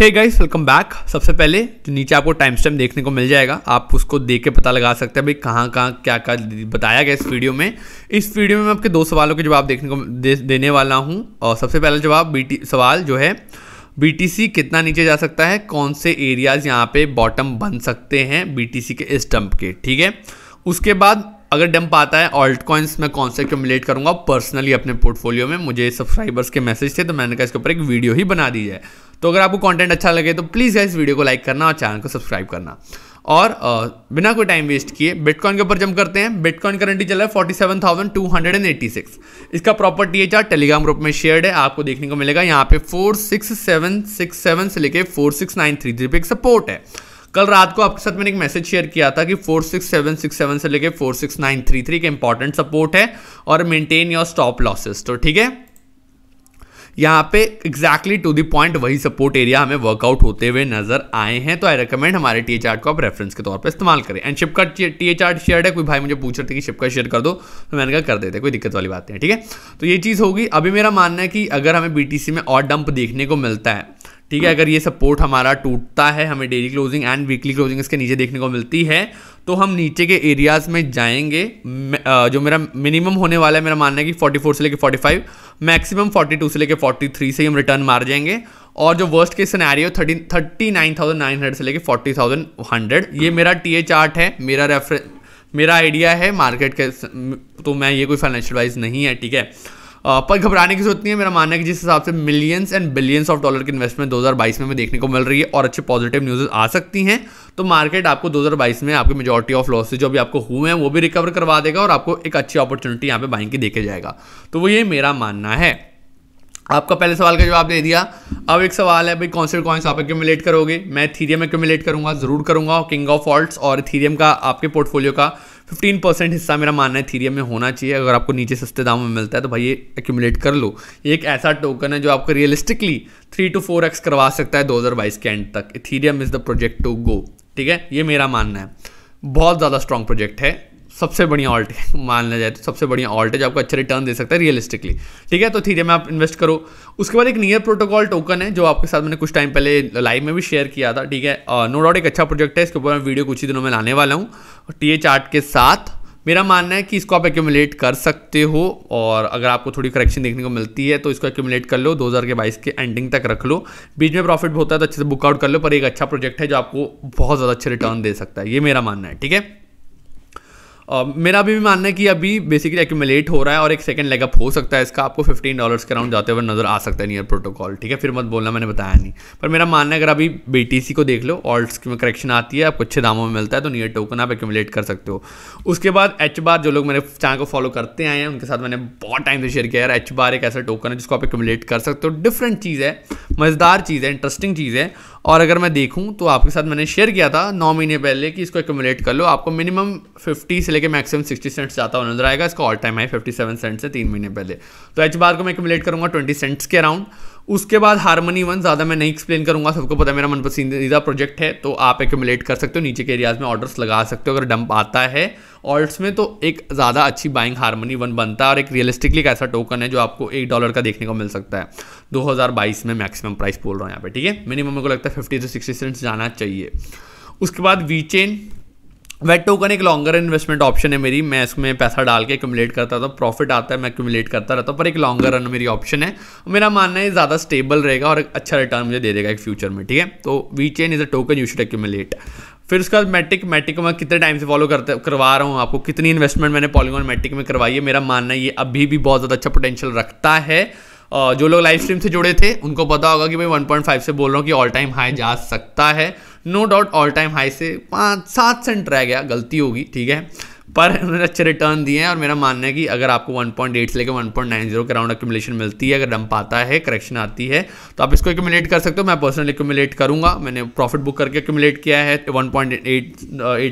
hey guys welcome back सबसे पहले जो नीचे आपको टाइम स्टैम्प देखने को मिल जाएगा आप उसको देख के पता लगा सकते हैं भाई कहाँ कहाँ क्या क्या बताया गया इस वीडियो में इस वीडियो में मैं आपके दो सवालों के जवाब देखने को दे, देने वाला हूँ और सबसे पहला जवाब बी सवाल जो है बीटीसी कितना नीचे जा सकता है कौन से एरियाज यहाँ पे बॉटम बन सकते हैं बीटीसी के इस डंप के ठीक है उसके बाद अगर डंप आता है ऑल्ट कॉइन्स मैं कौन से एक्यूमुलेट करूँगा पर्सनली अपने पोर्टफोलियो में मुझे सब्सक्राइबर्स के मैसेज थे तो मैंने कहा इसके ऊपर एक वीडियो ही बना दी जाए तो अगर आपको कॉन्टेंट अच्छा लगे तो प्लीज़ इस वीडियो को लाइक करना और चैनल को सब्सक्राइब करना और बिना कोई टाइम वेस्ट किए बिटकॉइन के ऊपर जम करते हैं बिटकॉइन करंटली चल रहा है forty seven thousand two hundred and eighty six इसका proper T H Telegram group में शेयर है आपको देखने को मिलेगा यहाँ पे four six seven six seven से लेके four six nine three three पे एक सपोर्ट है कल रात को आपके साथ मैंने एक मैसेज शेयर किया था कि four six seven six seven से लेके four six nine three three के इंपॉर्टेंट सपोर्ट है और मेंटेन योर स्टॉप लॉसेस तो ठीक है यहाँ पे एग्जैक्टली टू दी पॉइंट वही सपोर्ट एरिया हमें वर्कआउट होते हुए नजर आए हैं तो आई रिकमेंड हमारे टी को आप रेफरेंस के तौर पर इस्तेमाल करें एंड शिप का टी शेयर है कोई भाई मुझे पूछ रहे थे कि शिप का शेयर कर दो तो मैंने कहा कर देते कोई दिक्कत वाली बात नहीं ठीक है तो ये चीज़ होगी अभी मेरा मानना है कि अगर हमें बी में और डंप देखने को मिलता है ठीक है अगर ये सपोर्ट हमारा टूटता है हमें daily closing and weekly closing इसके नीचे देखने को मिलती है तो हम नीचे के एरियाज में जाएंगे जो मेरा मिनिमम होने वाला है मेरा मानना है कि 44 से लेके 45 मैक्सिमम 42 से लेके 43 से ही हम रिटर्न मार जाएंगे और जो वर्स्ट के scenario thirty thirty nine thousand nine hundred से लेके फोर्टी थाउजेंड हंड्रेड ये मेरा टी ए चार्ट है मेरा रेफरेंस मेरा आइडिया है मार्केट के तो मैं ये कोई फाइनेंशियल वाइज नहीं है ठीक है Uh, पर घबराने की जरूरत नहीं है मेरा मानना है कि जिस हिसाब से millions and billions of dollar की इन्वेस्टमेंट 2022 में हमें देखने को मिल रही है और अच्छे पॉजिटिव न्यूज़ आ सकती हैं तो मार्केट आपको 2022 में आपकी मेजोरिटी ऑफ लॉसेज जो भी आपको हुए हैं वो भी रिकवर करवा देगा और आपको एक अच्छी अपॉर्चुनिटी यहाँ पे बाइंग की देखे जाएगा तो वो ये मेरा मानना है आपका पहले सवाल का जवाब दे दिया अब एक सवाल है भाई कौन से कॉइन्स आप एक्यूमुलेट करोगे मैं थीरियम एक्यूमुलेट करूंगा जरूर करूंगा किंग ऑफ फॉल्ट्स और थीरियम का आपके पोर्टफोलियो का फिफ्टीन परसेंट हिस्सा मेरा मानना है थीरियम में होना चाहिए अगर आपको नीचे सस्ते दाम में मिलता है तो भाई ये एक्यूमुलेट कर लो ये एक ऐसा टोकन है जो आपको realistically three two four X करवा सकता है 2022 के एंड तक Ethereum is the project to go ठीक है ये मेरा मानना है बहुत ज़्यादा स्ट्रॉन्ग प्रोजेक्ट है सबसे बढ़िया ऑल्ट है मान लिया जाए तो सबसे बढ़िया ऑल्ट है जो आपको अच्छे रिटर्न दे सकता है रियलिस्टिकली ठीक है तो थीरियम में आप इन्वेस्ट करो उसके बाद एक नियर प्रोटोकॉल टोकन है जो आपके साथ मैंने कुछ टाइम पहले लाइव में भी शेयर किया था ठीक है नो डाउट एक अच्छा प्रोजेक्ट है इसके ऊपर मैं वीडियो कुछ ही दिनों में लाने वाला हूँ टी एच आर्ट के साथ मेरा मानना है कि इसको आप एक्यूमुलेट कर सकते हो और अगर आपको थोड़ी करेक्शन देखने को मिलती है तो इसको एक्यूमुलेट कर लो 2022 के के एंडिंग तक रख लो बीच में प्रॉफिट होता है तो अच्छे से बुकआउट कर लो पर एक अच्छा प्रोजेक्ट है जो आपको बहुत ज़्यादा अच्छे रिटर्न दे सकता है ये मेरा मानना है ठीक है Uh, मेरा भी मानना है कि अभी बेसिकली एक्यूमलेट हो रहा है और एक सेकंड लेगअप हो सकता है इसका आपको फिफ्टीन डॉलर्स के अराउंड जाते हुए नजर आ सकता है नियर प्रोटोकॉल ठीक है फिर मत बोलना मैंने बताया नहीं पर मेरा मानना है अगर अभी बी को देख लो ऑल्ट में करेक्शन आती है आपको अच्छे दामों में मिलता है तो नियर टोकन आप एक्यूमलेट कर सकते हो उसके बाद एच बार जो लोग मेरे चैनल को फॉलो करते आए हैं उनके साथ मैंने बहुत टाइम से शेयर किया यार एच बार एक ऐसा टोकन है जिसको आप एक्यूमलेट कर सकते हो डिफरेंट चीज़ है मज़ेदार चीज़ है इंटरेस्टिंग चीज़ है और अगर मैं देखूँ तो आपके साथ मैंने शेयर किया था नौ महीने पहले कि इसको एकमुलेट कर लो आपको मिनिमम फिफ्टी से लेकर मैक्सिमम सिक्सटी सेंट्स जाता हुआ नजर आएगा इसका ऑल टाइम है फिफ्टी सेवन सेंट से तीन महीने पहले तो एच बार को मैं एकमुलेट करूँगा ट्वेंटी सेंट्स के अराउंड उसके बाद हारमोनी वन ज़्यादा मैं नहीं एक्सप्लेन करूँगा सबको पता है मेरा मन पसंदीदा प्रोजेक्ट है तो आप एकमुलेट कर सकते हो नीचे के एरियाज़ में ऑर्डर्स लगा सकते हो अगर डंप आता है ऑल्ट्स में तो एक ज़्यादा अच्छी बाइंग हारमोनी वन बनता है और एक रियलिस्टिकली एक ऐसा टोकन है जो आपको एक डॉलर का देखने को मिल सकता है दो में मैक्सिमम प्राइस बोल रहा हूँ यहाँ पे ठीक है मिनिमम मेरे को लगता है फिफ्टी टू सिक्सटी सेंट्स जाना चाहिए उसके बाद वी चेन वेट टोकन एक लॉन्गर इन्वेस्टमेंट ऑप्शन है मेरी मैं इसमें पैसा डाल के एक्यूमलेट करता था प्रॉफिट आता है मैं एक्यूमलेट करता रहता हूँ पर एक लॉन्गर रन मेरी ऑप्शन है मेरा मानना है ज़्यादा स्टेबल रहेगा और अच्छा रिटर्न मुझे दे देगा एक फ्यूचर में ठीक है तो VeChain is a token you should accumulate फिर उसके बाद मैट्रिक मैट्रिक को मैं कितने टाइम से फॉलो करते करवा रहा हूँ आपको कितनी इन्वेस्टमेंट मैंने पॉलीगॉन मैट्रिक में करवाई है मेरा मानना है ये अभी भी बहुत ज़्यादा अच्छा पोटेंशियल रखता है जो लोग लाइव स्ट्रीम से जुड़े थे उनको पता होगा कि भाई 1.5 से बोल रहा हूँ कि ऑल टाइम हाई जा सकता है no doubt all time high से पाँच सात सेंट रह गया गलती होगी ठीक है पर उन्होंने अच्छे रिटर्न दिए हैं और मेरा मानना है कि अगर आपको 1.8 से लेकर 1.90 के राउंड एक्यूमलेशन मिलती है अगर डंप आता है करेक्शन आती है तो आप इसको एक्यूमलेट कर सकते हो मैं पर्सनली एक्यूमलेट करूंगा मैंने प्रॉफिट बुक करके एक्यूमुलेट किया है वन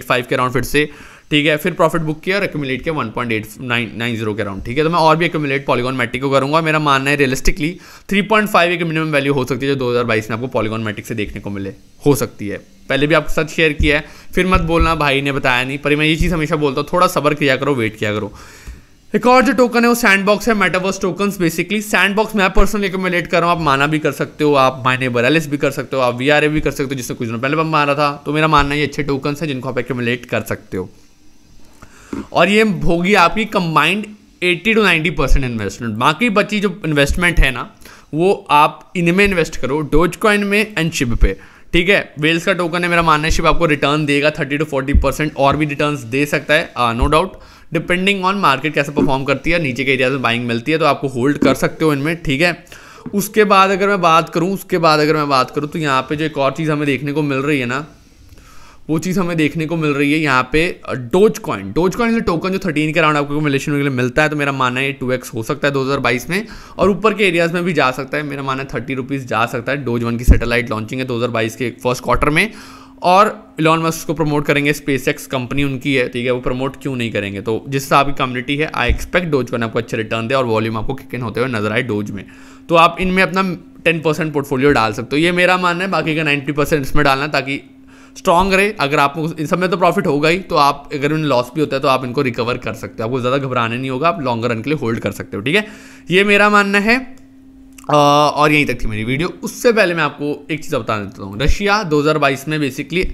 फाइव के राउंड फिर से ठीक है फिर प्रॉफिट बुक किया और एक्यूमुलेट किया one point eight nine nine zero के अराउंड ठीक है तो मैं और भी एक्यूमुलेट पॉलीगॉन मैट्रिक को करूँगा मेरा मानना है रियलिस्टिकली थ्री पॉइंट फाइव एक मिनिमम वैल्यू हो सकती है जो दो हज़ार बाईस में आपको पॉलीगॉन मैट्रिक से देखने को मिले हो सकती है पहले भी आपके साथ शेयर किया है फिर मत बोलना भाई ने बताया नहीं पर मैं ये चीज़ हमेशा बोलता हूँ थोड़ा सबर किया करो वेट किया करो एक और जो टोकन है वो सैंडबॉक्स है मेटावर्स टोकन बेसिकली सैंडबॉक्स मैं पर्सनली एक्यूमुलेट कर रहा हूँ आप माना भी कर सकते हो आप माइने बरालिस भी कर सकते हो आप वी भी कर सकते हो जिससे कुछ दिनों पहले मैं मारा था तो मेरा मानना ये अच्छे टोकन्स हैं जिनको आप एक्यूमुलेट कर सकते हो और ये होगी आपकी कंबाइंड 80 टू 90 परसेंट इन्वेस्टमेंट बाकी बची जो इन्वेस्टमेंट है ना वो आप इनमें इन्वेस्ट करो डोज कॉइन में एंड शिप पे ठीक है वेल्स का टोकन है मेरा मानना है शिप आपको रिटर्न देगा 30 टू 40 परसेंट और भी रिटर्न दे सकता है no doubt depending on market कैसे परफॉर्म करती है नीचे के एरिया में बाइंग मिलती है तो आपको होल्ड कर सकते हो इनमें ठीक है उसके बाद अगर मैं बात करूँ उसके बाद अगर मैं बात करूँ तो यहाँ पे जो एक और चीज़ हमें देखने को मिल रही है ना वो चीज़ हमें देखने को मिल रही है यहाँ पे डोज कॉइन डोज कॉइन से टोकन जो थर्टीन के राउंड आपको मिलेशन के लिए मिलता है तो मेरा मानना है टू एक्स हो सकता है दो हज़ार बाईस में और ऊपर के एरियाज में भी जा सकता है मेरा मानना है थर्टी रुपीज़ जा सकता है डोज वन की सेटेलाइट लॉन्चिंग है दो हज़ार बाईस के फर्स्ट क्वार्टर में और इलॉन मस्क को प्रमोट करेंगे स्पेस एक्स कंपनी उनकी है ठीक है वो प्रमोट क्यों नहीं करेंगे तो जिससे आपकी कम्युनिटी है आई एक्सपेक्ट डोज कॉइन आपको अच्छे रिटर्न दे और वॉल्यूम आपको किक इन होते हुए नजर आए डोज में तो आप इनमें अपना टेन परसेंट पोर्टफोलियो डाल सकते हो ये मेरा मानना है बाकी का नाइन्टी परसेंट इसमें डालना ताकि स्ट्रांग रहे अगर आपको इन सब में तो प्रॉफिट होगा ही तो आप अगर उन्हें लॉस भी होता है तो आप इनको रिकवर कर सकते हो आपको ज़्यादा घबराने नहीं होगा आप लॉन्गर रन के लिए होल्ड कर सकते हो ठीक है ये मेरा मानना है और यहीं तक थी मेरी वीडियो उससे पहले मैं आपको एक चीज़ बता देता हूँ रशिया दो में बेसिकली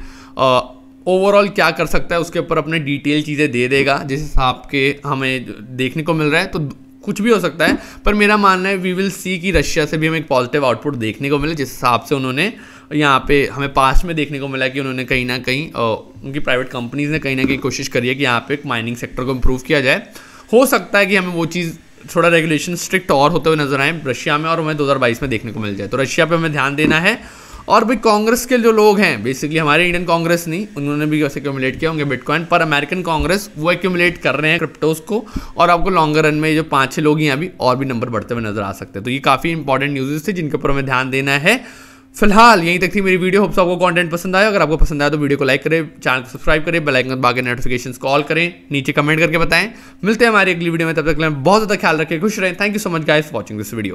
ओवरऑल क्या कर सकता है उसके ऊपर अपने डिटेल चीज़ें दे देगा जिस हिसाब के हमें देखने को मिल रहा है तो कुछ भी हो सकता है पर मेरा मानना है वी विल सी कि रशिया से भी हमें एक पॉजिटिव आउटपुट देखने को मिले जिस हिसाब से उन्होंने यहाँ पे हमें पास में देखने को मिला कि उन्होंने कहीं ना कहीं उनकी प्राइवेट कंपनीज़ ने कहीं ना कहीं कोशिश करी है कि यहाँ पे माइनिंग सेक्टर को इम्प्रूव किया जाए हो सकता है कि हमें वो चीज़ थोड़ा रेगुलेशन स्ट्रिक्ट और होते हुए नजर आए रशिया में और हमें दो में देखने को मिल जाए तो रशिया पर हमें ध्यान देना है और भी कांग्रेस के जो लोग हैं बेसिकली हमारे इंडियन कांग्रेस नहीं उन्होंने भी वैसे एक्यूमुलेट किया होंगे बिटकॉइन पर अमेरिकन कांग्रेस वो एक्यूमुलेट कर रहे हैं क्रिप्टोज को और आपको लॉन्गर रन में जो पाँच छः लोग हैं अभी और भी नंबर बढ़ते हुए नजर आ सकते हैं तो ये काफ़ी इंपॉर्टेंट न्यूज़ थे जिनके ऊपर हमें ध्यान देना है फिलहाल यहीं तक थी मेरी वीडियो होप्स आपको कंटेंट पसंद आया अगर आपको पसंद आया तो वीडियो को लाइक करें चैनल को सब्सक्राइब करें बेल आइकन बाकी नोटिफिकेशन कॉल करें नीचे कमेंट करके बताएं मिलते हैं हमारी अगली वीडियो में तब तक बहुत ज़्यादा ख्याल रखें खुश रहें thank you so much guys watching this video